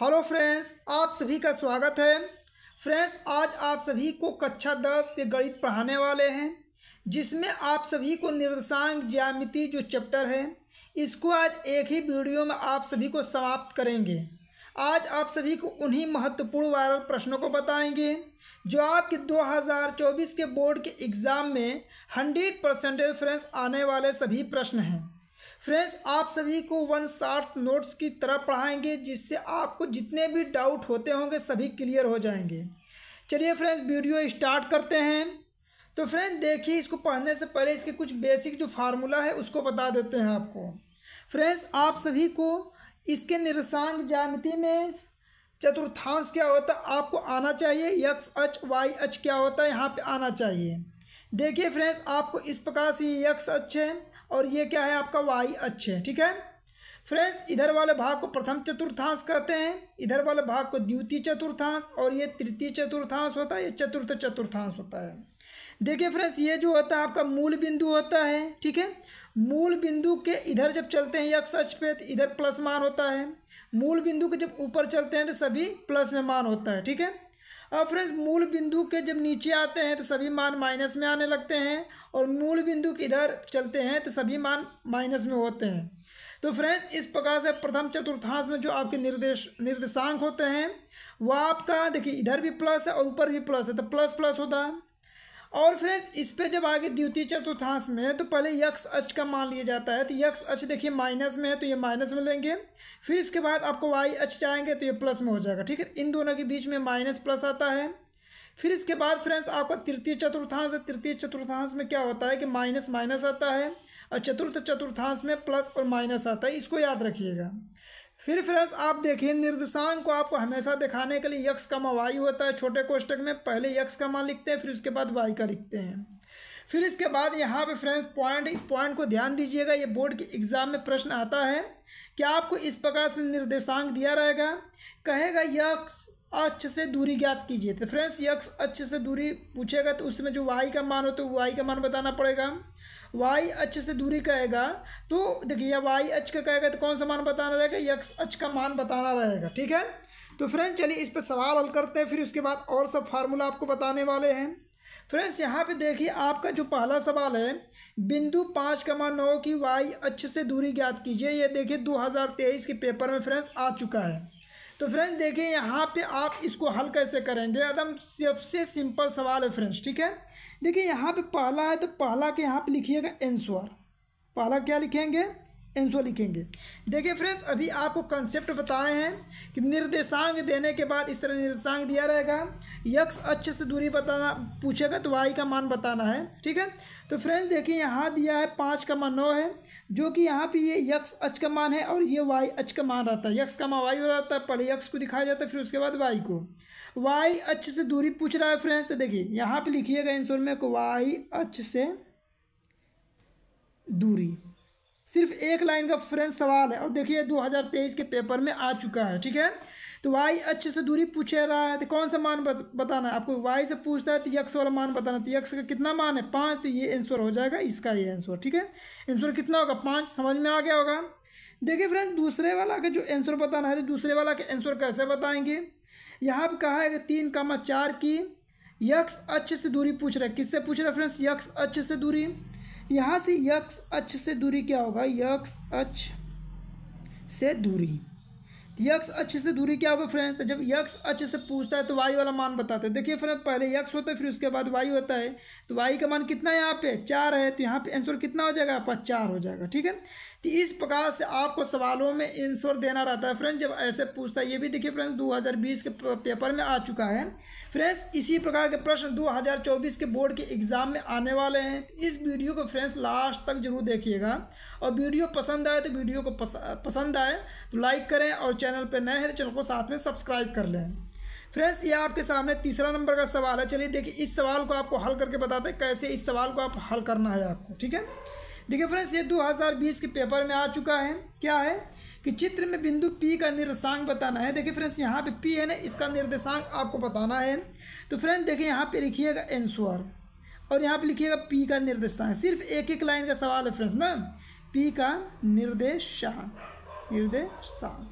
hello friends आप सभी का स्वागत है फ्रेंड्स आज आप सभी को कक्षा दस के गणित पढ़ाने वाले हैं जिसमें आप सभी को निर्देशांक ज्यामिति जो चैप्टर है इसको आज एक ही वीडियो में आप सभी को समाप्त करेंगे आज आप सभी को उन्हीं महत्वपूर्ण वायरल प्रश्नों को बताएंगे जो आपके 2024 के बोर्ड के एग्ज़ाम में हंड्रेड परसेंटेज फ्रेंड्स आने वाले सभी प्रश्न हैं फ्रेंड्स आप सभी को वन शार्ट नोट्स की तरह पढ़ाएंगे जिससे आपको जितने भी डाउट होते होंगे सभी क्लियर हो जाएंगे चलिए फ्रेंड्स वीडियो स्टार्ट करते हैं तो फ्रेंड्स देखिए इसको पढ़ने से पहले इसके कुछ बेसिक जो फार्मूला है उसको बता देते हैं आपको फ्रेंड्स आप सभी को इसके निरसांग जामिति में चतुर्थांश क्या होता है आपको आना चाहिए यक्स अच वाई अच क्या होता है यहाँ पे आना चाहिए देखिए फ्रेंड्स आपको इस प्रकार से यक्स एच है और ये क्या है आपका वाई अक्ष है ठीक है फ्रेंड्स इधर वाले भाग को प्रथम चतुर्थांश कहते हैं इधर वाले भाग को द्वितीय चतुर्थांश और ये तृतीय चतुर्थांश होता है ये चतुर्थ चतुर्थांश होता है देखिए फ्रेंड्स ये जो होता है आपका मूल बिंदु होता है ठीक है मूल बिंदु के इधर जब चलते हैं यक्ष अक्ष पे तो इधर प्लस मान होता है मूल बिंदु के जब ऊपर चलते हैं तो सभी प्लस में मान होता है ठीक है अब फ्रेंड्स मूल बिंदु के जब नीचे आते हैं तो सभी मान माइनस में आने लगते हैं और मूल बिंदु के इधर चलते हैं तो सभी मान माइनस में होते हैं तो फ्रेंड्स इस प्रकार से प्रथम चतुर्थांश में जो आपके निर्देश निर्देशांक होते हैं वह आपका देखिए इधर भी प्लस है और ऊपर भी प्लस है तो प्लस प्लस होता है और फ्रेंड्स इस पे जब आगे द्वितीय चतुर्थांश में तो पहले यक्ष अच का मान लिया जाता है तो यक्ष अच देखिए माइनस में है तो ये माइनस में लेंगे फिर इसके बाद आपको वाई अच जाएंगे तो ये प्लस में हो जाएगा ठीक है इन दोनों के बीच में माइनस प्लस आता है फिर इसके बाद फ्रेंड्स आपका तृतीय चतुर्थांश तृतीय चतुर्थांश में क्या होता है कि माइनस माइनस आता है और चतुर्थ चतुर्थांश में प्लस और माइनस आता है इसको याद रखिएगा फिर फ्रेंड्स आप देखिए निर्देशांक को आपको हमेशा दिखाने के लिए यक्स का वाई होता है छोटे कोष्टक में पहले यक्स का मान लिखते हैं फिर उसके बाद वाई का लिखते हैं फिर इसके बाद यहाँ पे फ्रेंड्स पॉइंट इस पॉइंट को ध्यान दीजिएगा ये बोर्ड के एग्ज़ाम में प्रश्न आता है क्या आपको इस प्रकार से निर्देशांक दिया रहेगा कहेगा यक्स अच्छे से दूरी ज्ञात कीजिए तो फ्रेंड्स यक्ष अच्छे से दूरी पूछेगा तो उसमें जो वाई का मान होता तो है वाई का मान बताना पड़ेगा वाई एच से दूरी कहेगा तो देखिए या वाई एच का कहेगा तो कौन सा मान बताना रहेगा यक्स एच का मान बताना रहेगा ठीक है तो फ्रेंड्स चलिए इस पर सवाल हल करते हैं फिर उसके बाद और सब फार्मूला आपको बताने वाले हैं फ्रेंड्स यहाँ पे देखिए आपका जो पहला सवाल है बिंदु पाँच कमा नौ की वाई अच्छे से दूरी ज्ञात कीजिए ये देखिए 2023 के पेपर में फ्रेंड्स आ चुका है तो फ्रेंड्स देखिए यहाँ पे आप इसको हल कैसे करेंगे एकदम सबसे सिंपल सवाल है फ्रेंड्स ठीक है देखिए यहाँ पे पहला है तो पहला के यहाँ पे लिखिएगा एंसोर पहला क्या लिखेंगे एंसो लिखेंगे देखिए फ्रेंड्स अभी आपको कंसेप्ट बताए हैं कि निर्देशांग देने के बाद इस तरह निर्देशांग दिया रहेगा यक्स अच्छे से दूरी बताना पूछेगा तो वाई का मान बताना है ठीक है तो फ्रेंड्स देखिए यहाँ दिया है पाँच का मान नौ है जो कि यहाँ पे ये यक्स अच का मान है और ये वाई अच का मान रहता है यक्स का मान वाई हो रहता है पहले यक्स को दिखाया जाता है फिर उसके बाद वाई को वाई अच्छ से दूरी पूछ रहा है फ्रेंड्स तो देखिए यहाँ पे लिखिएगा आंसर में वाई अच्छ से दूरी सिर्फ एक लाइन का फ्रेंड्स सवाल है और देखिए 2023 के पेपर में आ चुका है ठीक है तो वाई अच्छे से दूरी पूछे रहा है तो कौन सा मान बताना है आपको वाई से पूछता है तो यक्स वाला मान बताना तो यक्स का कितना मान है पाँच तो ये आंसर हो जाएगा इसका ये आंसर ठीक है आंसर कितना होगा पाँच समझ में आ गया होगा देखिए फ्रेंड्स दूसरे वाला का जो आंसर बताना है तो दूसरे वाला का आंसर कैसे बताएंगे यहाँ पर कहा है कि तीन कामा चार की यक्ष अच्छे से दूरी पूछ रहा है किससे पूछ रहा है फ्रेंड्स यक्ष अच्छे से दूरी यहाँ से यक्ष अच्छे से दूरी क्या होगा यक्ष अच्छ से दूरी यक्ष अच्छे से दूरी क्या होगा फ्रेंड्स तो जब यक्ष अच्छे से पूछता है तो वाई वाला मान बताते हैं देखिए फ्रेंड पहले यक्स होता है फिर उसके बाद वाई होता है तो वाई का मान कितना है यहाँ पे चार है तो यहाँ पे आंसर कितना हो जाएगा आपका चार हो जाएगा ठीक है तो इस प्रकार से आपको सवालों में आंसर देना रहता है फ्रेंड जब ऐसे पूछता है ये भी देखिए फ्रेंड दो के पेपर में आ चुका है फ्रेंड्स इसी प्रकार के प्रश्न 2024 के बोर्ड के एग्जाम में आने वाले हैं तो इस वीडियो को फ्रेंड्स लास्ट तक जरूर देखिएगा और वीडियो पसंद आए तो वीडियो को पस, पसंद आए तो लाइक करें और चैनल पर नए हैं तो चैनल को साथ में सब्सक्राइब कर लें फ्रेंड्स ये आपके सामने तीसरा नंबर का सवाल है चलिए देखिए इस सवाल को आपको हल करके बताते हैं कैसे इस सवाल को आप हल करना है आपको ठीक है देखिए फ्रेंड्स ये 2020 के पेपर में आ चुका है क्या है कि चित्र में बिंदु पी का निर्देशांक बताना है देखिए फ्रेंड्स यहाँ पे पी है ना इसका निर्देशांक आपको बताना है तो फ्रेंड्स देखिए यहाँ पे लिखिएगा एंसुअर और यहाँ पे लिखिएगा पी का निर्देशांक सिर्फ एक एक लाइन का सवाल है फ्रेंड्स ना पी का निर्देशांक निर्देशांक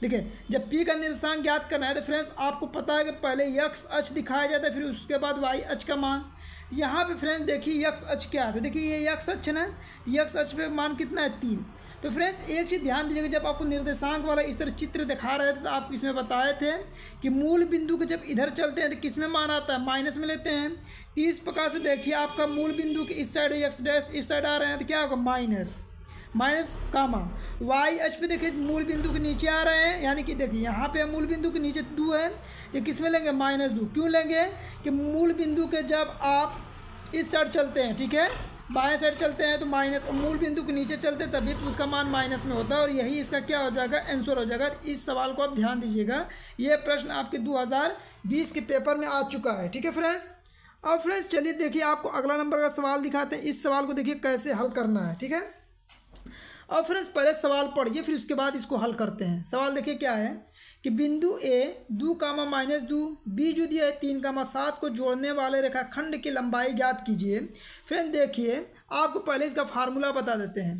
देखिए जब पी का निर्देशांक ज्ञात करना है तो फ्रेंड्स आपको पता है कि पहले यक्स अच दिखाया जाता है फिर उसके बाद वाई अच का मान यहाँ पे फ्रेंड्स देखिए यक्स अच क्या आता है तो देखिए ये यक्स अच ना यक्स अच पे मान कितना है तीन तो फ्रेंड्स एक चीज़ ध्यान दीजिएगा जब आपको निर्देशांक वाला इस तरह चित्र दिखा रहे थे तो आप इसमें बताए थे कि मूल बिंदु के जब इधर चलते हैं तो किस में मान आता है माइनस में लेते हैं तो इस प्रकार से देखिए आपका मूल बिंदु के इस साइड एक्स डैस इस साइड आ रहे हैं तो क्या होगा minus minus comma y h पे देखिए मूल बिंदु के नीचे आ रहे हैं यानी कि देखिए यहाँ पे मूल बिंदु के नीचे दो है ये किस में लेंगे माइनस दो क्यों लेंगे कि मूल बिंदु के जब आप इस साइड चलते हैं ठीक है बाएं साइड चलते हैं तो माइनस मूल बिंदु के नीचे चलते तभी उसका मान माइनस में होता है और यही इसका क्या हो जाएगा आंसर हो जाएगा इस सवाल को आप ध्यान दीजिएगा ये प्रश्न आपके 2020 के पेपर में आ चुका है ठीक है फ्रेंड्स अब फ्रेंड्स चलिए देखिए आपको अगला नंबर का सवाल दिखाते हैं इस सवाल को देखिए कैसे हल करना है ठीक है अब फ्रेंड्स पहले सवाल पढ़िए फिर उसके बाद इसको हल करते हैं सवाल देखिए क्या है कि बिंदु ए दो कामा माइनस दो बी जो दिया है तीन कामा सात को जोड़ने वाले रेखाखंड की लंबाई ज्ञात कीजिए फ्रेंड देखिए आपको पहले इसका फार्मूला बता देते हैं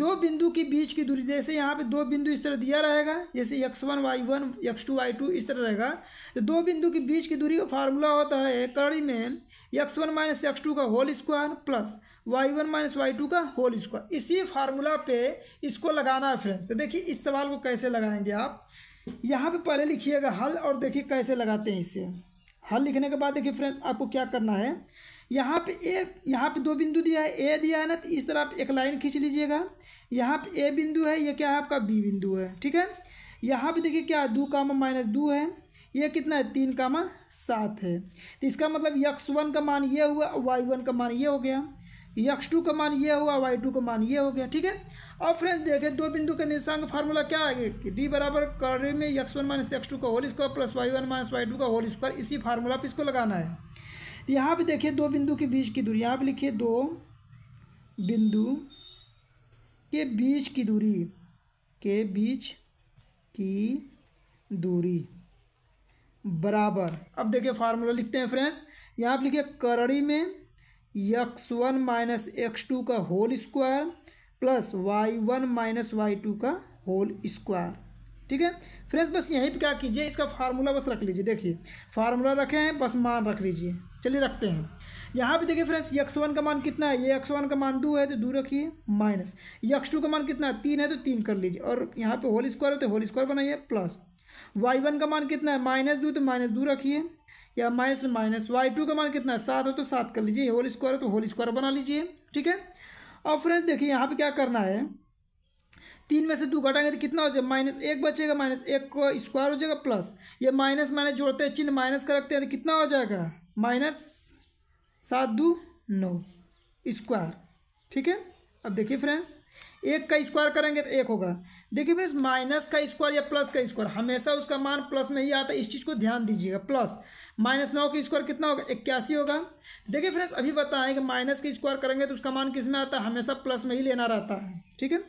दो बिंदु के बीच की दूरी जैसे यहाँ पे दो बिंदु इस तरह दिया रहेगा जैसे x one y one x two y two इस तरह रहेगा तो दो बिंदु के बीच की दूरी का फार्मूला होता है कड़ी में x one minus x two का whole square plus y one minus y two का होल स्क्वायर इसी फार्मूला पे इसको लगाना है फ्रेंड्स तो देखिए इस सवाल को कैसे लगाएंगे आप यहाँ पे पहले लिखिएगा हल और देखिए कैसे लगाते हैं इसे हल लिखने के बाद देखिए फ्रेंड्स आपको क्या करना है यहाँ पे ए यहाँ पे दो बिंदु दिया है ए दिया है ना तो इस तरह आप एक लाइन खींच लीजिएगा यहाँ पे ए बिंदु है ये क्या है आपका बी बिंदु है ठीक है यहाँ पे देखिए क्या दो कामा माइनस दो है ये कितना है तीन कामा सात है तो इसका मतलब यक्स वन का मान ये हुआ वाई वन का मान ये हो गया यक्स टू का मान ये हुआ वाई टू का मान ये हो गया ठीक है अब फ्रेंड्स देखें दो बिंदु के निशान का फार्मूला क्या है कि डी बराबर कर्री में x one minus x two का whole square plus y one minus y two का होल स्क्वायर इसी फार्मूला पर इसको लगाना है यहाँ पर देखिए दो बिंदु के बीच की दूरी यहाँ पर लिखिए दो बिंदु के बीच की दूरी के बीच की दूरी बराबर अब देखिए फार्मूला लिखते हैं फ्रेंड्स यहाँ पर लिखिए करड़ी में x one minus x two का whole square plus y one minus y two का होल स्क्वायर ठीक है फ्रेंड्स बस यहीं पे क्या कीजिए इसका फार्मूला बस रख लीजिए देखिए फार्मूला रखे हैं बस मान रख लीजिए चलिए रखते हैं यहाँ पे देखिए फ्रेंड्स यक्स वन का मान कितना है ये यक्स वन का मान दो है तो दो रखिए माइनस यक्स टू का मान कितना है तीन है तो तीन कर लीजिए और यहाँ पे होल स्क्वायर है तो होल स्क्वायर बनाइए प्लस वाई वन का मान कितना है माइनस दो तो माइनस दो रखिए या माइनस माइनस वाई टू का मान कितना है सात हो तो सात कर लीजिए होल स्क्वायर है तो होल स्क्वायर बना लीजिए ठीक है अब फ्रेंड्स देखिए यहाँ पे क्या करना है तीन में से दो घटाएंगे तो कितना हो जाएगा माइनस एक बचेगा माइनस एक को स्क्वायर हो जाएगा प्लस ये माइनस माइनस जोड़ते हैं चिन्ह माइनस का रखते हैं तो कितना हो जाएगा माइनस सात दो नौ स्क्वायर ठीक है अब देखिए फ्रेंड्स एक का स्क्वायर करेंगे तो एक होगा देखिए फ्रेंड्स माइनस का स्क्वायर या प्लस का स्क्वायर हमेशा उसका मान प्लस में ही आता है इस चीज़ को ध्यान दीजिएगा प्लस माइनस नौ का स्क्वायर कितना होगा इक्यासी होगा देखिए फ्रेंड्स अभी बताएं कि माइनस का स्क्वायर करेंगे तो उसका मान किस में आता है हमेशा प्लस में ही लेना रहता है ठीक है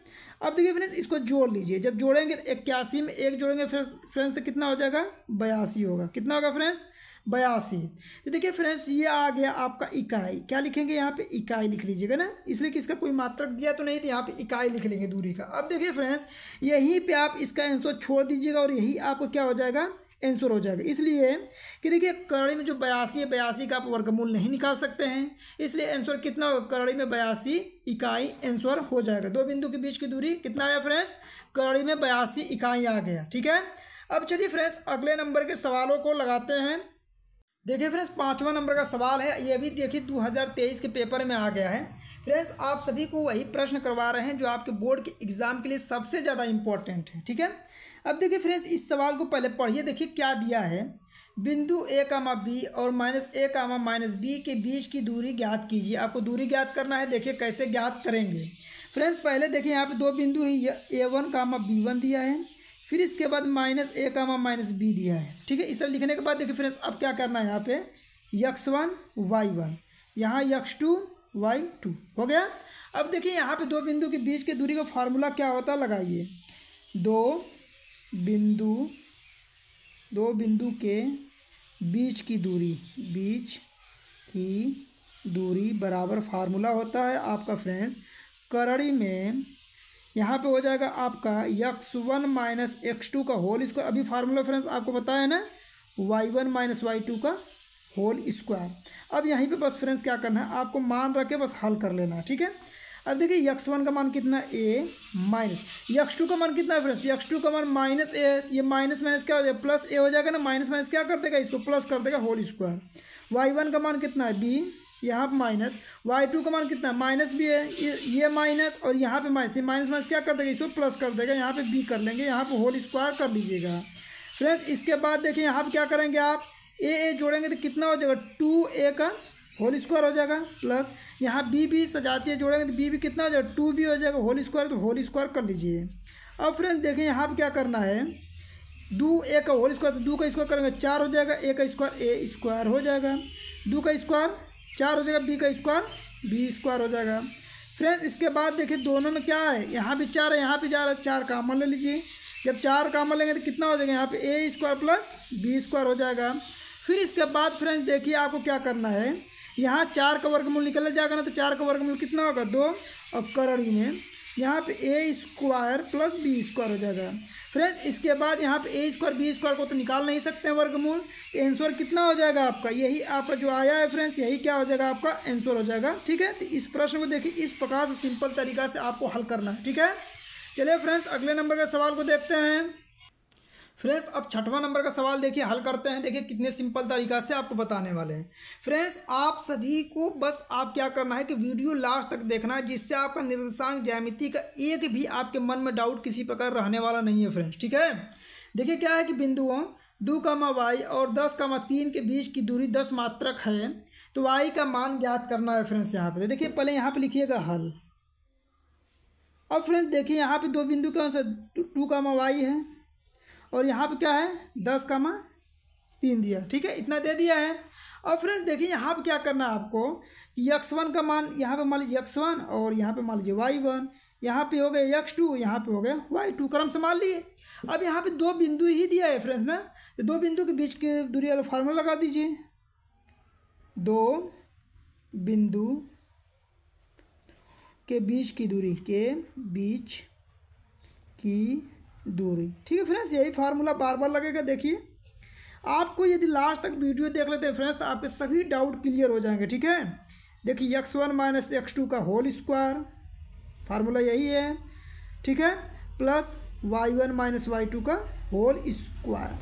अब देखिए फ्रेंड्स इसको जोड़ लीजिए जब जोड़ेंगे तो इक्यासी में एक जोड़ेंगे फ्रेंड्स फ्रेंड्स तो कितना हो जाएगा बयासी होगा कितना होगा फ्रेंड्स बयासी तो देखिए फ्रेंड्स ये आ गया आपका इकाई क्या लिखेंगे यहाँ पे इकाई लिख लीजिएगा ना इसलिए कि इसका कोई मात्रक दिया तो नहीं तो यहाँ पे इकाई लिख लेंगे दूरी का अब देखिए फ्रेंड्स यहीं पे आप इसका आंसर छोड़ दीजिएगा और यही आपको क्या हो जाएगा आंसर हो जाएगा इसलिए कि देखिए करड़ी में जो बयासी है बयासी का आप वर्गमूल नहीं निकाल सकते हैं इसलिए आंसर कितना होगा करड़ी में बयासी इकाई आंसर हो जाएगा दो बिंदु के बीच की दूरी कितना आया फ्रेंड्स करड़ी में बयासी इकाई आ गया ठीक है अब चलिए फ्रेंड्स अगले नंबर के सवालों को लगाते हैं देखिए फ्रेंड्स पाँचवा नंबर का सवाल है ये भी देखिए 2023 के पेपर में आ गया है फ्रेंड्स आप सभी को वही प्रश्न करवा रहे हैं जो आपके बोर्ड के एग्ज़ाम के लिए सबसे ज़्यादा इंपॉर्टेंट है ठीक है अब देखिए फ्रेंड्स इस सवाल को पहले पढ़िए देखिए क्या दिया है बिंदु ए कामा बी और minus a comma minus b के बीच की दूरी ज्ञात कीजिए आपको दूरी ज्ञात करना है देखिए कैसे ज्ञात करेंगे फ्रेंड्स पहले देखिए यहाँ पे दो बिंदु ये a one comma b one दिया है फिर इसके बाद माइनस ए का माइनस बी दिया है ठीक है इस तरह लिखने के बाद देखिए फ्रेंड्स अब क्या करना है यहाँ पे यक्स वन वाई वन यहाँ यक्स टू वाई टू हो गया अब देखिए यहाँ पे दो बिंदु के बीच के दूरी का फार्मूला क्या होता है लगाइए दो बिंदु दो बिंदु के बीच की दूरी बीच की दूरी बराबर फार्मूला होता है आपका फ्रेंड्स करड़ी में यहाँ पे हो जाएगा आपका x one minus x two का होल स्क्वायर अभी फार्मूला फ्रेंस आपको बताया ना y one minus y two का होल स्क्वायर अब यहीं पे बस फ्रेंस क्या करना है आपको मान रख के बस हल कर लेना है ठीक है अब देखिए यक्स वन का मान कितना ए माइनस यक्स टू का मान कितना है फ्रेंड्स यक्स टू का मान माइनस ए ये माइनस माइनस क्या हो जाएगा प्लस ए हो जाएगा ना माइनस माइनस क्या कर देगा इसको प्लस कर देगा होल स्क्वायर वाई वन का मान कितना है बी यहाँ पर माइनस वाई टू का मान कितना माइनस भी है ये ये माइनस और यहाँ पे माइनस ये माइनस माइनस क्या कर देगा इसको प्लस कर देगा यहाँ पे बी कर लेंगे यहाँ पे होल स्क्वायर कर लीजिएगा फ्रेंड्स इसके बाद देखिए यहाँ पर क्या करेंगे आप ए ए जोड़ेंगे तो कितना हो जाएगा टू ए का होल स्क्वायर हो जाएगा प्लस यहाँ बी भी सजाती है जोड़ेंगे तो बी भी कितना हो जाएगा टू बी हो जाएगा होल स्क्वायर तो होल स्क्वायर कर लीजिए अब फ्रेंड्स देखें यहाँ पर क्या करना है दो ए का होल स्क्वायर तो दो का स्क्वायर करेंगे चार हो जाएगा ए का स्क्वायर ए स्क्वायर हो जाएगा दो का स्क्वायर चार हो जाएगा बी का स्क्वायर बी स्क्वायर हो जाएगा फ्रेंड्स इसके बाद देखिए दोनों में क्या है यहाँ भी चार है यहाँ भी रहा है चार का अमल ले लीजिए जब चार का अमल लेंगे तो कितना हो जाएगा यहाँ पे a square plus b square हो जाएगा फिर इसके बाद फ्रेंड्स देखिए आपको क्या करना है यहाँ चार का वर्गमूल निकल जाएगा ना तो चार का वर्गमूल कितना होगा दो और करड़ी में यहाँ पर a square plus b square हो जाएगा फ्रेंड्स इसके बाद यहाँ पे ए स्क्वायर बी स्क्वायर को तो निकाल नहीं सकते हैं वर्गमूल तो कितना हो जाएगा आपका यही आपका जो आया है फ्रेंड्स यही क्या हो जाएगा आपका एंसर हो जाएगा ठीक है तो इस प्रश्न को देखिए इस प्रकार से सिंपल तरीका से आपको हल करना है ठीक है चलिए फ्रेंड्स अगले नंबर के सवाल को देखते हैं फ्रेंड्स अब छठवां नंबर का सवाल देखिए हल करते हैं देखिए कितने सिंपल तरीका से आपको बताने वाले हैं फ्रेंड्स आप सभी को बस आप क्या करना है कि वीडियो लास्ट तक देखना है जिससे आपका निर्देशांक ज्यामिति का एक भी आपके मन में डाउट किसी प्रकार रहने वाला नहीं है फ्रेंड्स ठीक है देखिए क्या है कि बिंदुओं दो कामा वाई और दस कामा तीन के बीच की दूरी दस मात्रक है तो वाई का मान ज्ञात करना है फ्रेंड्स यहाँ पर देखिए पहले यहाँ पर लिखिएगा हल अब फ्रेंड्स देखिए यहाँ पर दो बिंदु कौन सा टू कामा वाई है और यहाँ पे क्या है दस का माँ तीन दिया ठीक है इतना दे दिया है और फ्रेंड्स देखिए यहाँ पे क्या करना है आपको यक्स वन का मान यहाँ पे मान लीजिए यक्स वन और यहाँ पे मान लीजिए वाई वन यहाँ पे हो गए यक्स टू यहाँ पे हो गए वाई टू क्रम से मान लिए अब यहाँ पे दो बिंदु ही दिया है फ्रेंड्स ना तो दो बिंदु के बीच के दूरी वाला फार्मूला लगा दीजिए दो बिंदु के बीच की दूरी के बीच की दूरी ठीक है फ्रेंड्स यही फार्मूला बार बार लगेगा देखिए आपको यदि लास्ट तक वीडियो देख लेते हैं फ्रेंड्स तो आपके सभी डाउट क्लियर हो जाएंगे ठीक है देखिए x one minus x two का होल स्क्वायर फार्मूला यही है ठीक है plus y one minus y two का होल स्क्वायर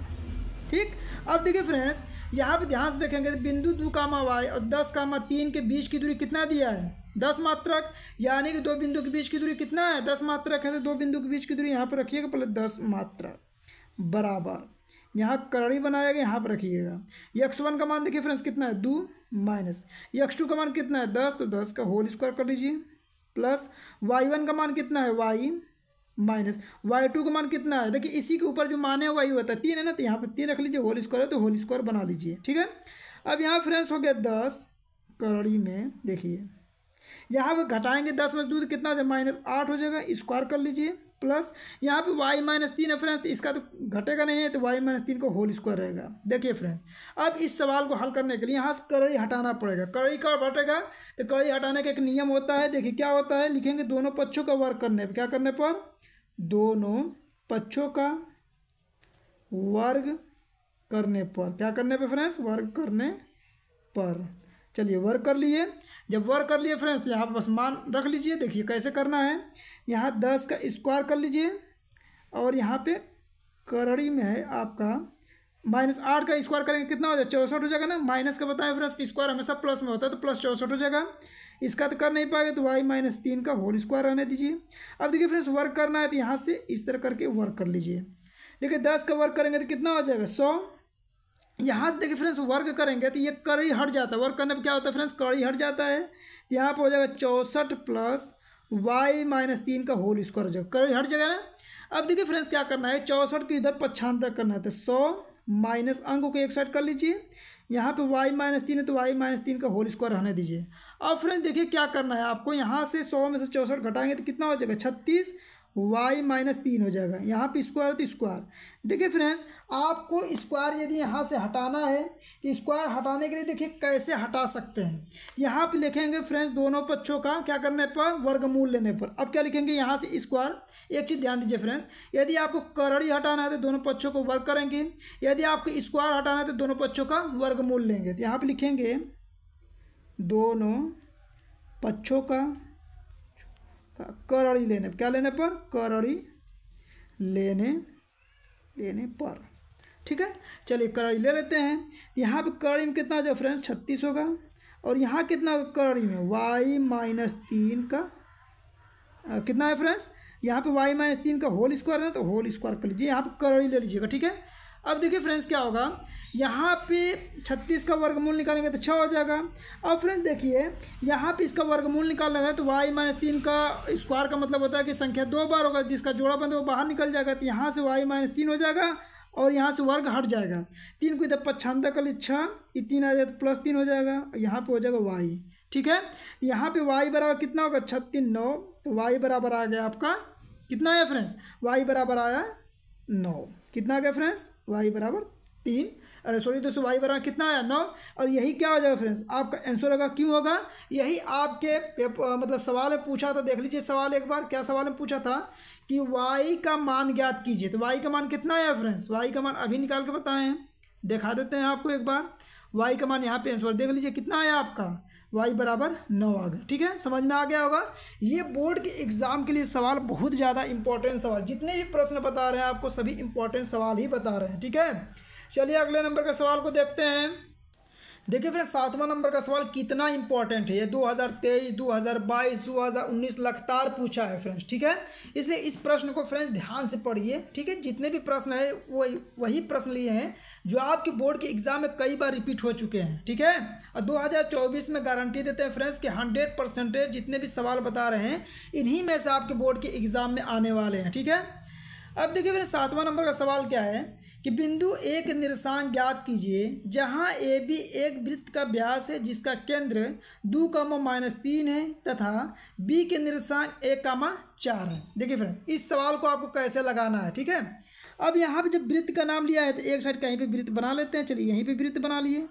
ठीक अब देखिए फ्रेंड्स यहाँ पर ध्यान से देखेंगे बिंदु दो कामा वाई और दस कामा तीन के बीच की दूरी कितना दिया है दस मात्रक यानी कि दो बिंदु के बीच की दूरी कितना है दस मात्रक है तो दो बिंदु के बीच की दूरी यहाँ पर रखिएगा पहले दस मात्रक बराबर यहाँ करड़ी बनाया गया यहाँ पर रखिएगा यक्स वन का मान देखिए फ्रेंड्स कितना है दो माइनस यक्स टू का मान कितना है दस तो दस का होल स्क्वायर कर लीजिए प्लस वाई वन का मान कितना है वाई माइनस वाई टू का मान कितना है देखिए इसी के ऊपर जो मान है होता है तीन है ना तो यहाँ पर तीन रख लीजिए होल स्क्वायर है तो होल स्क्वायर बना लीजिए ठीक है अब यहाँ फ्रेंड्स हो गया दस करड़ी में देखिए यहाँ पे घटाएंगे दस में दूध तो कितना हो माइनस आठ हो जाएगा स्क्वायर कर लीजिए प्लस यहाँ पे वाई माइनस तीन है फ्रेंड्स तो इसका तो घटेगा नहीं है तो वाई माइनस तीन का होल स्क्वायर रहेगा देखिए फ्रेंड्स अब इस सवाल को हल करने के लिए यहाँ से कड़ी हटाना पड़ेगा कड़ी कब हटेगा तो कड़ी हटाने का एक नियम होता है देखिए क्या होता है लिखेंगे दोनों पक्षों का वर्क करने पर क्या करने पर दोनों पक्षों का वर्ग करने पर क्या करने पर फ्रेंड्स वर्ग करने पर चलिए वर्क कर लिए जब वर्क कर लिए फ्रेंड्स तो यहाँ पर बस मान रख लीजिए देखिए कैसे करना है यहाँ दस का स्क्वायर कर लीजिए और यहाँ पे करड़ी में है आपका माइनस आठ का स्क्वायर करेंगे कितना हो जाएगा चौंसठ हो जाएगा ना माइनस का बताएं फ्रेंड्स स्क्वायर हमेशा प्लस में होता है तो प्लस चौंसठ हो जाएगा इसका तो कर नहीं पाएगा तो वाई माइनस तीन का होल स्क्वायर रहने दीजिए अब देखिए फ्रेंड्स वर्क करना है तो यहाँ से इस तरह करके वर्क कर लीजिए देखिए दस का वर्क करेंगे तो कितना हो जाएगा सौ यहाँ से देखिए फ्रेंड्स वर्ग करेंगे तो ये कड़ी हट जाता है वर्ग करने पर क्या होता है फ्रेंड्स कड़ी हट जाता है यहाँ पर हो जाएगा चौंसठ प्लस वाई माइनस तीन का होल स्क्वायर हो जाएगा कड़ी हट जाएगा ना अब देखिए फ्रेंड्स क्या करना है चौंसठ के इधर पच्छांतर करना है तो सौ माइनस अंक को एक साइड कर लीजिए यहाँ पर वाई माइनस तीन है तो वाई माइनस तीन का होल स्क्वायर रहने दीजिए अब फ्रेंड देखिए क्या करना है आपको यहाँ से सौ में से चौंसठ घटाएंगे तो कितना हो जाएगा छत्तीस वाई माइनस तीन हो जाएगा यहाँ पे स्क्वायर तो स्क्वायर देखिए फ्रेंड्स आपको स्क्वायर यदि यहाँ से हटाना है तो स्क्वायर हटाने के लिए देखिए कैसे हटा सकते हैं यहाँ पे लिखेंगे फ्रेंड्स दोनों पक्षों का क्या करने पर वर्गमूल लेने पर अब क्या लिखेंगे यहाँ से स्क्वायर एक चीज़ ध्यान दीजिए फ्रेंड्स यदि आपको करड़ी हटाना है तो दोनों पक्षों को वर्ग करेंगे यदि आपको स्क्वायर हटाना है तो दोनों पक्षों का वर्गमूल लेंगे तो यहाँ पर लिखेंगे दोनों पक्षों का करड़ी लेने क्या लेने पर करड़ी लेने लेने पर ठीक है चलिए करड़ी ले लेते हैं यहाँ पर करड़ी में कितना जो फ्रेंड छत्तीस होगा और यहाँ कितना करड़ी में वाई माइनस तीन का आ, कितना है फ्रेंड्स यहाँ पे वाई माइनस तीन का होल स्क्वायर है तो होल स्क्वायर कर लीजिए यहाँ पर करड़ी ले लीजिएगा ठीक है अब देखिए फ्रेंड्स क्या होगा यहाँ पे छत्तीस का वर्गमूल निकालेंगे तो छः हो जाएगा अब फ्रेंड देखिए यहाँ पे इसका वर्गमूल निकालना है तो वाई माइनस तीन का स्क्वायर का मतलब होता है कि संख्या दो बार होगा जिसका जोड़ा बंद वो बाहर निकल जाएगा तो यहाँ से वाई माइनस तीन हो जाएगा और यहाँ से वर्ग हट जाएगा तीन को इधर पच्छांदा कल छः ये तीन आ जाएगा तो प्लस तीन हो जाएगा यहाँ पर हो जाएगा वाई ठीक है यहाँ पर वाई बराबर कितना होगा छत्तीस नौ तो वाई बराबर आ गया आपका कितना आया फ्रेंड्स वाई बराबर आया नौ कितना आ गया फ्रेंड्स वाई बराबर तीन अरे सॉरी दोस्तों वाई बराबर कितना आया नौ और यही क्या हो जाएगा फ्रेंड्स आपका आंसर होगा क्यों होगा यही आपके मतलब सवाल में पूछा था देख लीजिए सवाल एक बार क्या सवाल में पूछा था कि वाई का मान ज्ञात कीजिए तो वाई का मान कितना आया फ्रेंड्स वाई का मान अभी निकाल के बताएं दिखा देते हैं आपको एक बार वाई का मान यहाँ पे आंसर देख लीजिए कितना आया आपका वाई बराबर नौ आ गया ठीक है समझ में आ गया होगा ये बोर्ड के एग्ज़ाम के लिए सवाल बहुत ज़्यादा इंपॉर्टेंट सवाल जितने भी प्रश्न बता रहे हैं आपको सभी इंपॉर्टेंट सवाल ही बता रहे हैं ठीक है चलिए अगले नंबर के सवाल को देखते हैं देखिए फ्रेंड सातवां नंबर का सवाल कितना इंपॉर्टेंट है ये 2023, 2022, 2019 लगातार पूछा है फ्रेंड्स ठीक है इसलिए इस प्रश्न को फ्रेंड्स ध्यान से पढ़िए ठीक है जितने भी प्रश्न है वो वही प्रश्न लिए हैं जो आपके बोर्ड के एग्जाम में कई बार रिपीट हो चुके हैं ठीक है और 2024 में गारंटी देते हैं फ्रेंड्स कि हंड्रेड परसेंटेज जितने भी सवाल बता रहे हैं इन्हीं में से आपके बोर्ड के एग्ज़ाम में आने वाले हैं ठीक है अब देखिए फ्रेंड सातवां नंबर का सवाल क्या है कि बिंदु एक निर्देशांक ज्ञात कीजिए जहाँ ए बी एक वृत्त का व्यास है जिसका केंद्र दो कामा माइनस तीन है तथा बी के निर्देशांक एक कामा चार है देखिए फ्रेंड्स इस सवाल को आपको कैसे लगाना है ठीक है अब यहाँ पर जब वृत्त का नाम लिया है तो एक साइड कहीं पर वृत्त बना लेते हैं चलिए यहीं पर वृत्त बना लिए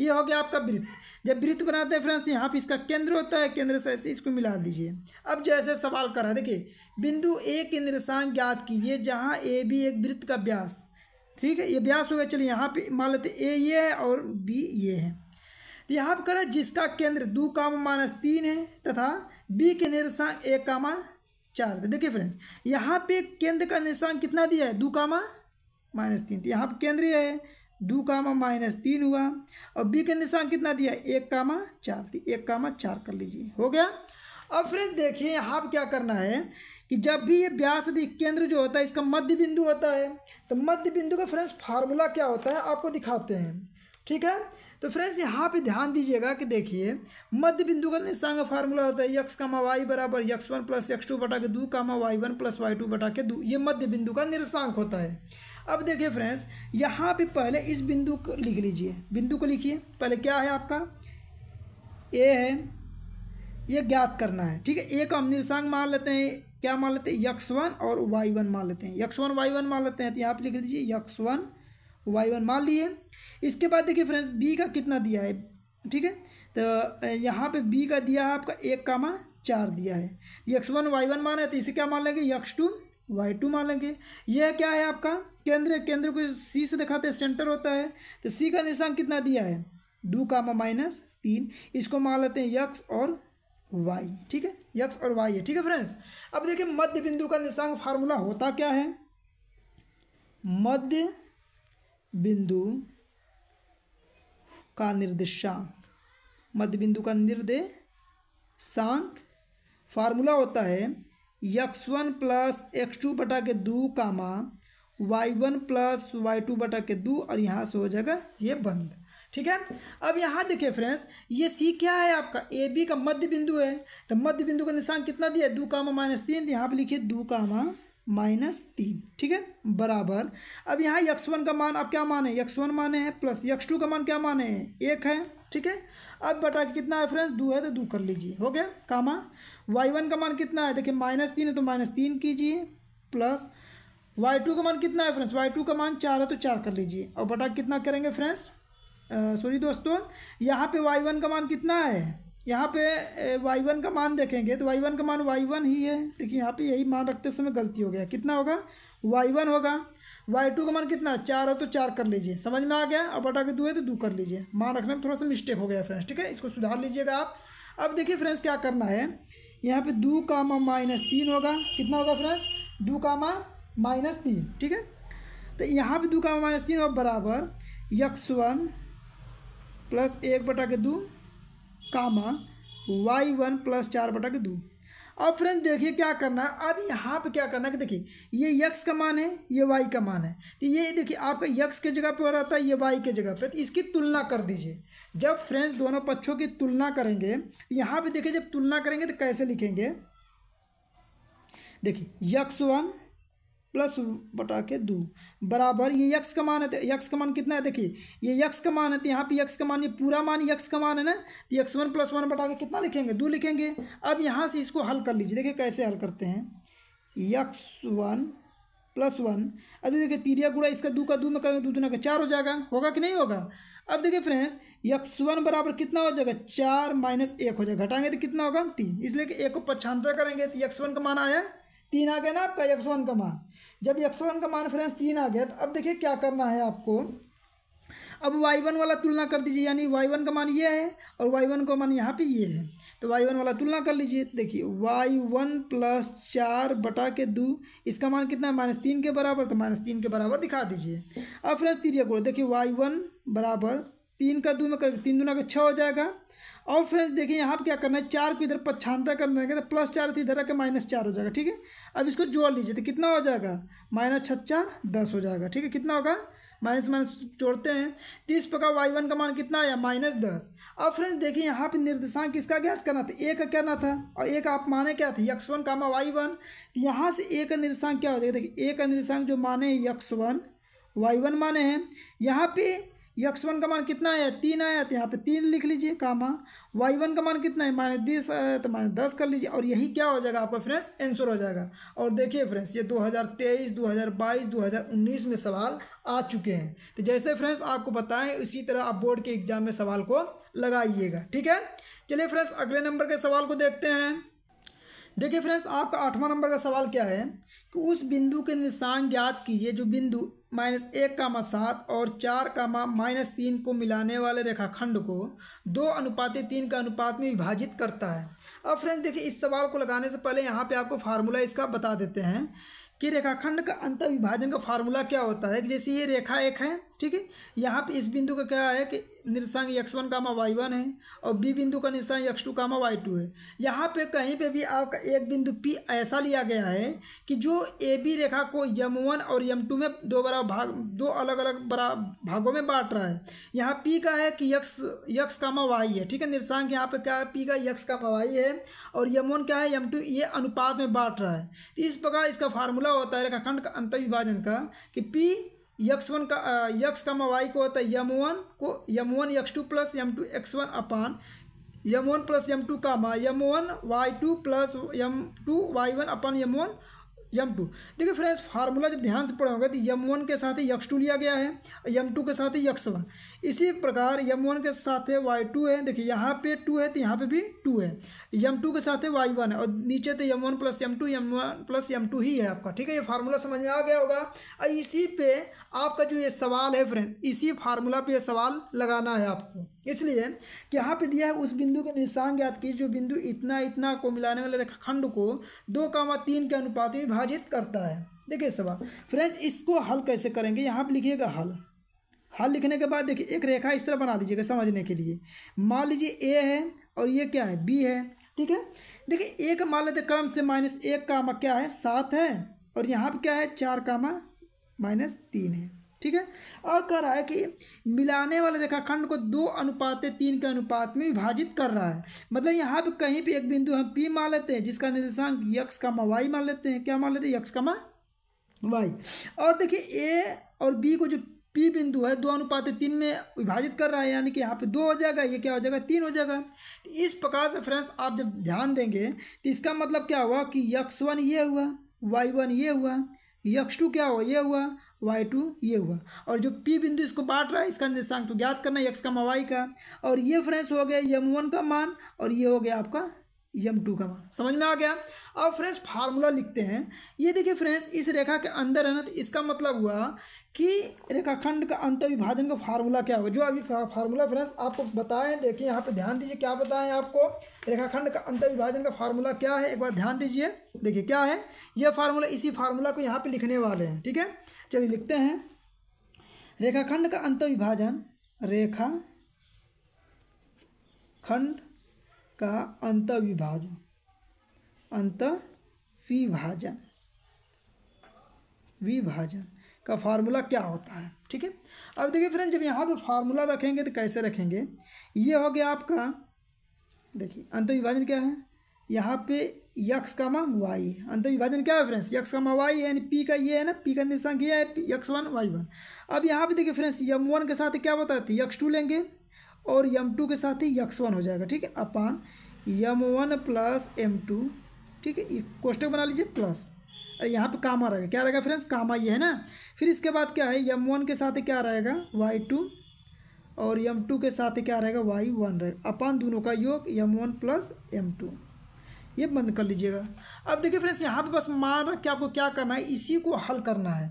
ये हो गया आपका वृत्त जब वृत्त बनाते हैं फ्रेंड्स तो यहाँ पर इसका केंद्र होता है केंद्र से ऐसे इसको मिला दीजिए अब जैसे सवाल करा देखिए बिंदु ए के निरसांग ज्ञात कीजिए जहाँ ए बी एक वृत्त का व्यास ठीक है ये व्यास हो गया चलिए यहाँ पे मान लेते ए ये है और बी ये है तो यहाँ पर करें जिसका केंद्र दो कामा माइनस तीन है तथा बी के निर्देशांक एक कामा चार देखिए फ्रेंड्स यहाँ पे केंद्र का निर्देशांक कितना दिया है दो कामा माइनस तीन तो यहाँ पर केंद्र है दो कामा माइनस तीन हुआ और बी के निशान कितना दिया है एक कामा चार तो एक कामा चार कर लीजिए हो गया अब फ्रेंड देखिए यहाँ पर क्या करना है कि जब भी ये व्यास अधिक केंद्र जो होता है इसका मध्य बिंदु होता है तो मध्य बिंदु का फ्रेंड्स फार्मूला क्या होता है आपको दिखाते हैं ठीक है तो फ्रेंड्स यहाँ पे ध्यान दीजिएगा कि देखिए मध्य बिंदु का निशान का फार्मूला होता है यक्स कामा वाई बराबर x one plus x two बटा के दो कामा y one plus y two बटा के दो ये मध्य बिंदु का निर्देशांक होता है अब देखिए फ्रेंड्स यहाँ पे पहले इस बिंदु को लिख लीजिए बिंदु को लिखिए पहले क्या है आपका ए है ये ज्ञात करना है ठीक है ए को हम निर्देशांक मान लेते हैं क्या मान लेते हैं यक्स वन और वाई वन मान लेते हैं यक्स वन वाई वन मान लेते हैं तो यहाँ पर लिख दीजिए यक्स वन वाई वन मान लिए इसके बाद देखिए फ्रेंड्स बी का कितना दिया है ठीक है तो यहाँ पे बी का दिया है आपका एक कामा चार दिया है यक्स वन वाई वन माना है तो इसे क्या मान लेंगे यक्स टू वाई टू मान लेंगे यह क्या है आपका केंद्र केंद्र को सी से दिखाते हैं सेंटर होता है तो सी का निशान कितना दिया है दो कामा माइनस तीन इसको मान लेते हैं यक्स और वाई ठीक है यक्स और वाई है ठीक है फ्रेंड्स अब देखिए मध्य बिंदु का निशांक फार्मूला होता क्या है मध्य बिंदु का निर्देशांक मध्य बिंदु का निर्देशांक फार्मूला होता है x one plus x two बटा के दो कामा y one plus y two बटा के दो और यहाँ से हो जाएगा ये बंद ठीक है अब यहाँ देखिए फ्रेंड्स ये सी क्या है आपका ए बी का मध्य बिंदु है तो मध्य बिंदु का निशान कितना दिया दो कामा माइनस तीन यहाँ पर लिखिए दो कामा माइनस तीन ठीक है बराबर अब यहाँ यक्स वन का मान आप क्या माने यक्स वन माने हैं प्लस यक्स टू का मान क्या माने हैं एक है ठीक है अब बटा कितना है फ्रेंड्स दो है तो दो कर लीजिए हो गया कामा वाई वन का मान कितना है देखिए माइनस तीन है तो माइनस तीन कीजिए प्लस वाई टू का मान कितना है फ्रेंड्स वाई टू का मान चार है तो चार कर लीजिए और बटा कितना करेंगे फ्रेंड्स सॉरी दोस्तों यहाँ पे वाई वन का मान कितना है यहाँ पे वाई वन का मान देखेंगे तो वाई वन का मान वाई वन ही है देखिए यहाँ पे यही मान रखते समय गलती हो गया कितना होगा वाई वन होगा वाई टू का मान कितना है चार हो तो चार कर लीजिए समझ में आ गया अब बटा के दो है तो दो कर लीजिए मान रखने में थोड़ा सा मिस्टेक हो गया फ्रेंड्स ठीक है इसको सुधार लीजिएगा आप अब देखिए फ्रेंड्स क्या करना है यहाँ पे दो कामा माइनस तीन होगा कितना होगा फ्रेंड्स दो कामा माइनस तीन ठीक है तो यहाँ पे दो कामा माइनस तीन और बराबर यक्स वन प्लस एक बटा के दो कामा वाई वन प्लस चार बटा के दो अब फ्रेंड देखिए क्या करना है अब यहाँ पे क्या करना है कि देखिए ये यक्स का मान है ये वाई का मान है तो ये देखिए आपका यक्स के जगह पे हो रहा था ये वाई के जगह पे तो इसकी तुलना कर दीजिए जब फ्रेंड्स दोनों पक्षों की तुलना करेंगे यहाँ पे देखिए जब तुलना करेंगे तो कैसे लिखेंगे देखिए यक्स वन प्लस बटा के दो बराबर ये यक्स का मान है यक्स तो का मान कितना है देखिए ये यक्स का मान है तो यहाँ पे यक्स का मान ये पूरा मान यक्स का मान है ना तो यक्स वन प्लस वन बटा के कितना लिखेंगे दो लिखेंगे अब यहाँ से इसको हल कर लीजिए देखिए कैसे हल करते हैं यक्स वन प्लस वन अब देखिए तीरिया गुड़ा इसका दो का दो में करेंगे दो दुना का चार हो जाएगा होगा कि नहीं होगा अब देखिए फ्रेंड्स यक्स वन बराबर कितना हो जाएगा चार माइनस एक हो जाएगा घटाएंगे तो कितना होगा तीन इसलिए कि एक को पच्छांतर करेंगे तो यक्स वन का मान आया तीन आ गया ना आपका यक्स वन का मान जब वन का मान फ्रेंस तीन आ गया तो अब देखिए क्या करना है आपको अब वाई वन वाला तुलना कर दीजिए यानी वाई वन का मान ये है और वाई वन का मान यहाँ पे ये है तो वाई वन वाला तुलना कर लीजिए तो देखिए वाई वन प्लस चार बटा के दो इसका मान कितना है माइनस तीन के बराबर तो माइनस तीन के बराबर दिखा दीजिए अब फ्रेंड्स तीरिया को देखिए वाई वन बराबर तीन का दो में कर तीन दुना का छः हो जाएगा और फ्रेंड्स देखिए यहाँ पर क्या करना है चार को इधर पच्छानता करना है तो प्लस चार तो इधर आकर माइनस चार हो जाएगा ठीक है अब इसको जोड़ लीजिए तो कितना हो जाएगा माइनस छच्चा दस हो जाएगा ठीक है कितना होगा माइनस माइनस जोड़ते हैं तो इस प्रकार वाई वन का मान कितना आया माइनस दस अब फ्रेंड्स देखिए यहाँ पे निर्देशांक किसका ज्ञात करना था ए का करना था और एक आप माने क्या था x one comma y one यहाँ से एक का निर्देशांक क्या हो जाएगा देखिए एक का निर्देशांक जो माने यक्स वन वाई वन माने हैं यहाँ पे यक्स वन का मान कितना आया तीन आया तो यहाँ पे तीन लिख लीजिए कामा वाई वन का मान कितना है माने दस आया तो माने दस कर लीजिए और यही क्या हो जाएगा आपका फ्रेंड्स आंसर हो जाएगा और देखिए फ्रेंड्स ये 2023 2022 2019 में सवाल आ चुके हैं तो जैसे फ्रेंड्स आपको बताएं उसी तरह आप बोर्ड के एग्जाम में सवाल को लगाइएगा ठीक है चलिए फ्रेंड्स अगले नंबर के सवाल को देखते हैं देखिए फ्रेंड्स आपका आठवां नंबर का सवाल क्या है तो उस बिंदु के निशान ज्ञात कीजिए जो बिंदु माइनस एक का कामा सात और चार का माँ माइनस तीन को मिलाने वाले रेखाखंड को दो अनुपातें तीन का अनुपात में विभाजित करता है अब फ्रेंड्स देखिए इस सवाल को लगाने से पहले यहाँ पे आपको फार्मूला इसका बता देते हैं कि रेखाखंड का अंत विभाजन का फार्मूला क्या होता है जैसे ये रेखा एक है ठीक है यहाँ पे इस बिंदु का क्या है कि निरसांग x one comma y one है और बी बिंदु का निर्देशांक x two comma y two है यहाँ पे कहीं पे भी आपका एक बिंदु पी ऐसा लिया गया है कि जो ए बी रेखा को यम वन और यम टू में दो बड़ा भाग दो अलग अलग बड़ा भागों में बांट रहा है यहाँ पी का है कि यक्स यक्स कामा वाई है ठीक है निरसांग यहाँ पर क्या है पी का यक्स कामा वाई है और यम वन क्या है यम टू ये अनुपात में बांट रहा है तो इस प्रकार इसका फार्मूला होता है रेखाखंड का अंतर विभाजन का कि पी यक्स वन का यक्स का वाई को होता है यम वन को m one x two plus m two x one upon m one plus m two का मा m one y two plus m two y one upon m one m two देखिए friends formula जब ध्यान से पढ़ोगे तो m one के साथ ही यक्स टू लिया गया है यम टू के साथ ही यक्स वन इसी प्रकार यम वन के साथ है वाई टू है देखिए यहाँ पे टू है तो यहाँ पे भी टू है यम टू के साथ है वाई वन है और नीचे तो m one plus m two m one plus m two ही है आपका ठीक है ये फार्मूला समझ में आ गया होगा और इसी पे आपका जो ये सवाल है फ्रेंड्स इसी फार्मूला पे ये सवाल लगाना है आपको इसलिए कि यहाँ पे दिया है उस बिंदु के निशान ज्ञात की जो बिंदु इतना इतना को मिलाने वाले रेखाखंड को दो कामा तीन के अनुपात में विभाजित करता है देखिए सवाल फ्रेंड्स इसको हल कैसे करेंगे यहाँ पर लिखिएगा हल हल लिखने के बाद देखिए एक रेखा इस तरह बना लीजिएगा समझने के लिए मान लीजिए ए है और ये क्या है बी है ठीक है देखिए एक मान लेते क्रम से माइनस एक कामा क्या है सात है और यहाँ पर क्या है चार कामा माइनस तीन है ठीक है और कह रहा है कि मिलाने वाले रेखाखंड को दो अनुपात तीन के अनुपात में विभाजित कर रहा है मतलब यहाँ पे कहीं भी एक बिंदु हम पी मान लेते हैं जिसका निर्देशांक यक्स का वाई मान लेते हैं क्या मान लेते हैं यक्स का वाई और देखिए ए और बी को जो पी बिंदु है दो अनुपात तीन में विभाजित कर रहा है यानी कि यहाँ पे दो हो जाएगा ये क्या हो जाएगा तीन हो जाएगा तो इस प्रकार से फ्रेंड्स आप जब ध्यान देंगे तो इसका मतलब क्या हुआ कि यक्स वन ये हुआ वाई वन ये हुआ यक्स टू क्या हुआ ये हुआ वाई टू ये हुआ और जो पी बिंदु इसको बांट रहा है इसका निर्देशांक तो ज्ञात करना है एक्स का वाई का और ये फ्रेंड्स हो गया यम वन का मान और ये हो गया आपका यम टू का मान समझ में आ गया अब फ्रेंड्स फार्मूला लिखते हैं ये देखिए फ्रेंड्स इस रेखा के अंदर है ना तो इसका मतलब हुआ कि रेखाखंड का अंत विभाजन का फार्मूला क्या होगा जो अभी फार्मूला फ्रेंड्स आपको बताएं देखिए यहाँ पे ध्यान दीजिए क्या बताएं आपको रेखाखंड का अंत विभाजन का फार्मूला क्या है एक बार ध्यान दीजिए देखिए क्या है यह फार्मूला इसी फार्मूला को यहाँ पर लिखने वाले हैं ठीक है चलिए लिखते हैं रेखाखंड का अंत विभाजन रेखा खंड का अंत विभाजन अंत विभाजन विभाजन का फार्मूला क्या होता है ठीक है अब देखिए फ्रेंड जब यहाँ पे फार्मूला रखेंगे तो कैसे रखेंगे ये हो गया आपका देखिए अंत विभाजन क्या है यहाँ पे यक्स का मा वाई अंत विभाजन क्या है फ्रेंड्स यक्स का मा वाई यानी पी का ये है ना पी का निर्देशांक ये है यक्स वन वाई वन अब यहाँ पे देखिए फ्रेंड्स यम वन के साथ क्या बताते यक्स टू लेंगे और यम टू के साथ ही यक्स वन हो जाएगा ठीक है upon m one plus m two ठीक है कोष्टक बना लीजिए प्लस यहाँ पे कामा रहेगा क्या रहेगा फ्रेंड्स कामा ये है ना फिर इसके बाद क्या है यम वन के साथ क्या रहेगा वाई टू और यम टू के साथ क्या रहेगा वाई वन रहेगा अपान दोनों का योग m one plus m two ये बंद कर लीजिएगा अब देखिए फ्रेंड्स यहाँ पे बस मान रख के आपको क्या करना है इसी को हल करना है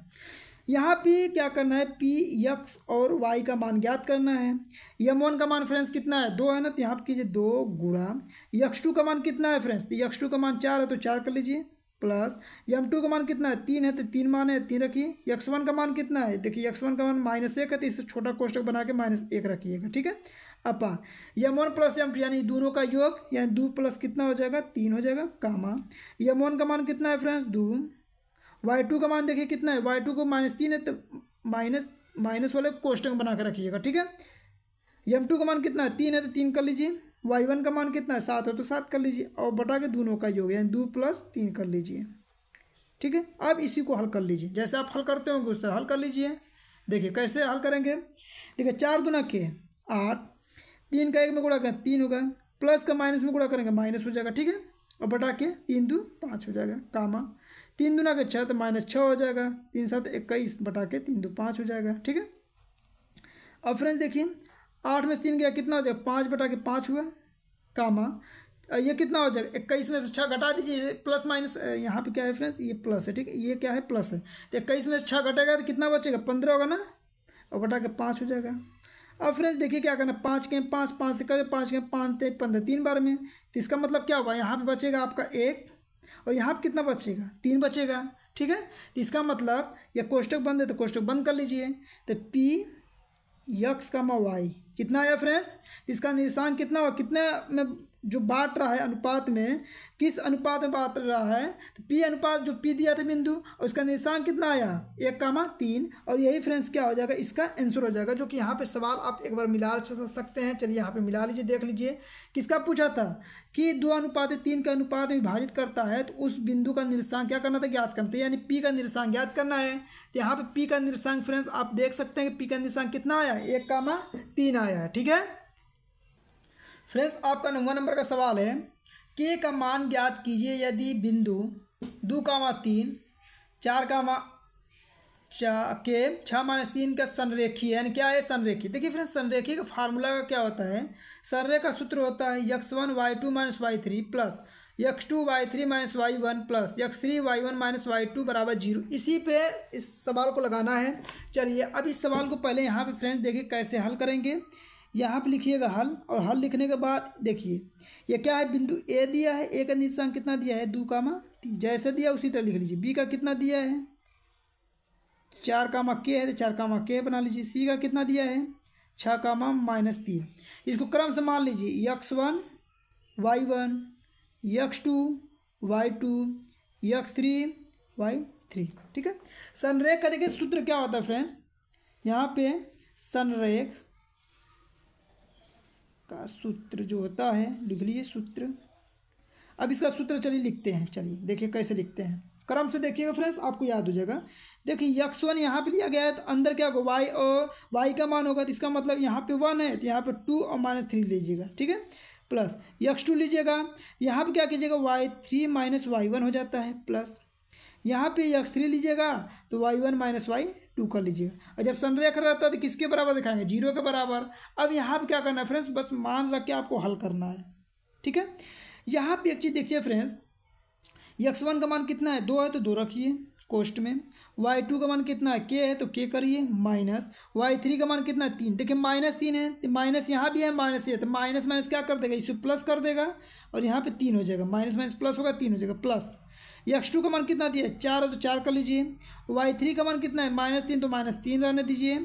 यहाँ पे क्या करना है पी यक्स और वाई का मान ज्ञात करना है यम वन का मान फ्रेंड्स कितना है दो है ना तो यहाँ पे कीजिए दो गुड़ा यक्स टू का मान कितना है फ्रेंड्स तो यक्स टू का मान चार है तो चार कर लीजिए प्लस यम टू का मान कितना है तीन है तो तीन मान है तीन रखिए यक्स वन का मान कितना है देखिए यक्स वन का मान माइनस एक है तो इससे छोटा कोष्टक बना के माइनस एक रखिएगा ठीक है upon m one plus m two यानी दोनों का योग यानी दो प्लस कितना हो जाएगा तीन हो जाएगा कामा यम वन का मान कितना है फ्रेंड्स दो वाई टू का मान देखिए कितना है वाई टू को माइनस तीन है तो माइनस माइनस वाले कोष्टक बना के रखिएगा ठीक है यम टू का मान कितना है तीन है तो तीन कर लीजिए वाई वन का मान कितना है सात है तो सात कर लीजिए और बटा के दोनों का योग यानी दो प्लस तीन कर लीजिए ठीक है अब इसी को हल कर लीजिए जैसे आप हल करते होंगे उस तरह हल कर लीजिए देखिए कैसे हल करेंगे देखिए चार दुना के आठ तीन का एक में गुड़ा कर तीन होगा प्लस का माइनस में गुड़ा करेंगे माइनस हो जाएगा ठीक है और बटा के तीन दो पाँच हो जाएगा कामा तीन ना के छः तो माइनस छः हो जाएगा तीन सात इक्कीस बटा के तीन दो पाँच हो जाएगा ठीक है अब फ्रेंड्स देखिए आठ में से तीन गया कितना हो जाएगा पाँच बटा के पाँच हुआ कामा ये कितना हो जाएगा इक्कीस में से छः घटा दीजिए प्लस माइनस यहाँ पे क्या है फ्रेंड्स ये प्लस है ठीक है ये क्या है प्लस है तो इक्कीस में से छः घटेगा तो कितना बचेगा पंद्रह होगा ना और बटा के पाँच हो जाएगा अब फ्रेंड्स देखिए क्या करना पाँच के पाँच पाँच से करें पाँच के पाँच थे पंद्रह तीन बार में तो इसका मतलब क्या हुआ यहाँ पे बचेगा आपका एक और यहाँ पर कितना बचेगा तीन बचेगा ठीक है तो इसका मतलब यह कोष्टक बंद है तो कोष्टक बंद कर लीजिए तो पी यक्स का वाई कितना आया फ्रेंड्स इसका निशान कितना हुआ कितना में जो बांट रहा है अनुपात में किस अनुपात में बांट रहा है तो पी अनुपात जो पी दिया था बिंदु और उसका निशान कितना आया एक कामा तीन और यही फ्रेंड्स क्या हो जाएगा इसका आंसर हो जाएगा जो कि यहाँ पे सवाल आप एक बार मिला सकते हैं चलिए यहाँ पे मिला लीजिए देख लीजिए किसका पूछा था कि दो अनुपात तीन का अनुपात विभाजित करता है तो उस बिंदु का निर्देशांक क्या करना था ज्ञात करना था यानी पी का निरसांग ज्ञात करना है तो यहाँ पर पी का निर्देशांक फ्रेंड्स आप देख सकते हैं कि पी का निर्देशांक कितना आया एक कामा तीन आया है ठीक है फ्रेंड्स आपका नौवा नंबर का सवाल है के का मान ज्ञात कीजिए यदि बिंदु दो कामा तीन चार कामा चा के छः माइनस तीन का संरेखी यानी क्या है संरेखी देखिए फ्रेंड्स संरेखी का फार्मूला का क्या होता है संरेख का सूत्र होता है x one y two minus y three plus x two y three minus y one plus x three y one minus y two बराबर जीरो इसी पे इस सवाल को लगाना है चलिए अब इस सवाल को पहले यहाँ पे फ्रेंड्स देखिए कैसे हल करेंगे यहाँ पर लिखिएगा हल और हल लिखने के बाद देखिए ये क्या है बिंदु ए दिया है ए का निशान कितना दिया है दो कामा तीन जैसे दिया उसी तरह लिख लीजिए बी का कितना दिया है चार कामा के है तो चार कामा के बना लीजिए सी का कितना दिया है छः कामा माइनस तीन इसको क्रम से मान लीजिए x one y one x two y two x three y three ठीक है सनरेख का देखिए सूत्र क्या होता है फ्रेंड्स यहाँ पे सनरेख का सूत्र जो होता है लिख लीजिए सूत्र अब इसका सूत्र चलिए लिखते हैं चलिए देखिए कैसे लिखते हैं क्रम से देखिएगा फ्रेंड्स आपको याद हो जाएगा देखिए यक्स वन यहाँ पर लिया गया है तो अंदर क्या होगा वाई और वाई का मान होगा तो इसका मतलब यहाँ पे वन है तो यहाँ पे टू और माइनस थ्री लीजिएगा ठीक है प्लस यक्स टू लीजिएगा यहाँ पे क्या कीजिएगा y three minus y one हो जाता है प्लस यहाँ पे यक्स थ्री लीजिएगा तो y one minus y two कर लीजिएगा और जब संरेखा रहता है तो किसके बराबर दिखाएंगे जीरो के बराबर अब यहाँ पे क्या करना है फ्रेंड्स बस मान रख के आपको हल करना है ठीक है यहाँ पे एक चीज़ देखिए फ्रेंड्स यक्स वन का मान कितना है दो है तो दो रखिए कोस्ट में वाई टू का मान कितना है के है तो के करिए माइनस वाई थ्री का मान कितना है तीन देखिए माइनस तीन है तो माइनस यहाँ भी है माइनस ये तो माइनस माइनस क्या कर देगा इसे प्लस कर देगा और यहाँ पे तीन हो जाएगा माइनस माइनस प्लस होगा तीन हो जाएगा प्लस यक्स टू का मान कितना दिया चार है तो चार कर लीजिए वाई थ्री का मान कितना है माइनस तीन तो माइनस तीन रहने दीजिए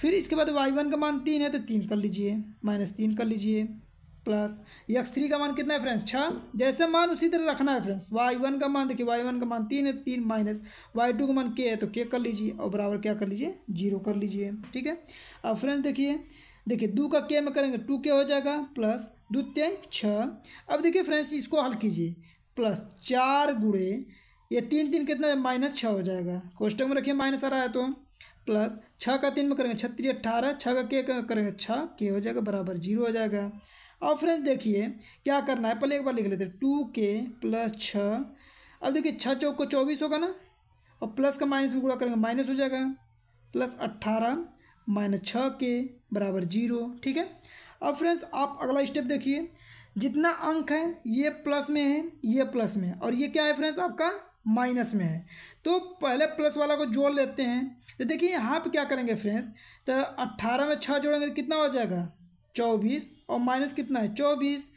फिर इसके बाद वाई वन का मान तीन है तो तीन कर लीजिए माइनस तीन कर लीजिए प्लस यक्स थ्री का मान कितना है फ्रेंड्स छः जैसे मान उसी तरह रखना है फ्रेंड्स वाई वन का मान देखिए वाई वन का मान तीन है तो तीन माइनस वाई टू का मान के है तो के कर लीजिए और बराबर क्या कर लीजिए जीरो कर लीजिए ठीक है अब फ्रेंड्स देखिए देखिए दो का के में करेंगे टू के हो जाएगा प्लस दो त्याय छः अब देखिए फ्रेंड्स इसको हल कीजिए प्लस चार गुड़े ये तीन तीन कितना माइनस छः हो जाएगा कोष्टक में रखिए माइनस आ रहा है तो प्लस छः का तीन में करेंगे छत्तीस अट्ठारह छः का के करेंगे छः के हो जाएगा बराबर जीरो हो जाएगा अब फ्रेंड्स देखिए क्या करना है पहले एक बार लिख लेते हैं टू के प्लस छः अब देखिए छः चौक को चौबीस होगा ना और प्लस का माइनस में गुड़ा करेंगे माइनस हो जाएगा प्लस अट्ठारह माइनस छः के बराबर जीरो ठीक है अब फ्रेंड्स आप अगला स्टेप देखिए जितना अंक है ये प्लस में है ये प्लस में है और ये क्या है फ्रेंड्स आपका माइनस में है तो पहले प्लस वाला को जोड़ लेते हैं तो देखिए यहाँ पे क्या करेंगे फ्रेंड्स तो अट्ठारह में छः जोड़ेंगे तो कितना हो जाएगा चौबीस और माइनस कितना है चौबीस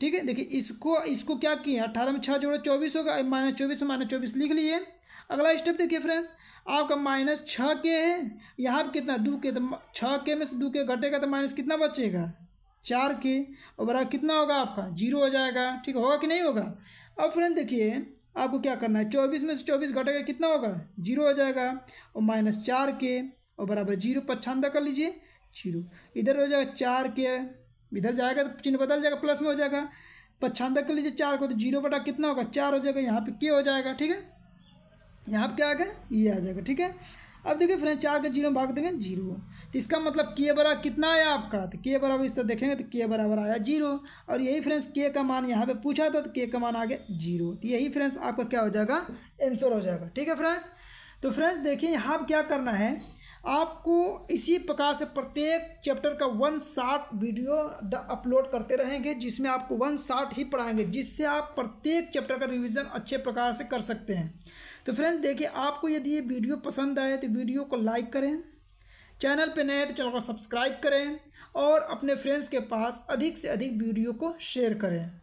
ठीक है देखिए इसको इसको क्या किए अट्ठारह में छः जोड़े चौबीस होगा माइनस चौबीस माइनस चौबीस लिख लिए अगला स्टेप देखिए फ्रेंड्स आपका माइनस छः के है यहाँ पर कितना दो के तो छः के में से दो के घटेगा तो माइनस कितना बचेगा चार के और बराबर कितना होगा आपका जीरो हो जाएगा ठीक होगा कि नहीं होगा अब फ्रेंड देखिए आपको क्या करना है चौबीस में से चौबीस घटेगा कितना होगा जीरो हो जाएगा और माइनस चार के और बराबर जीरो पच्छानदा कर लीजिए जीरो इधर हो जाएगा चार के इधर जाएगा तो चिन्ह बदल जाएगा प्लस में हो जाएगा पच्छानदा कर लीजिए चार को तो जीरो बटा कितना होगा चार हो जाएगा यहाँ पे के हो जाएगा ठीक है यहाँ पर क्या आ गया ये आ जाएगा ठीक है अब देखिए फ्रेंड चार का जीरो भाग देंगे जीरो तो इसका मतलब के बराबर कितना आया आपका तो के बराबर इस तरह देखेंगे तो के बराबर आया जीरो और यही फ्रेंड्स के का मान यहाँ पे पूछा था तो के का मान आ गया जीरो तो यही फ्रेंड्स आपका क्या हो जाएगा आंसर हो जाएगा ठीक है फ्रेंड्स तो फ्रेंड्स देखिए यहाँ पर क्या करना है आपको इसी प्रकार से प्रत्येक चैप्टर का वन शार्ट वीडियो अपलोड करते रहेंगे जिसमें आपको वन शार्ट ही पढ़ाएंगे जिससे आप प्रत्येक चैप्टर का रिविज़न अच्छे प्रकार से कर सकते हैं तो फ्रेंड्स देखिए आपको यदि ये वीडियो पसंद आए तो वीडियो को लाइक करें चैनल पर नए तो चैनल को सब्सक्राइब करें और अपने फ्रेंड्स के पास अधिक से अधिक वीडियो को शेयर करें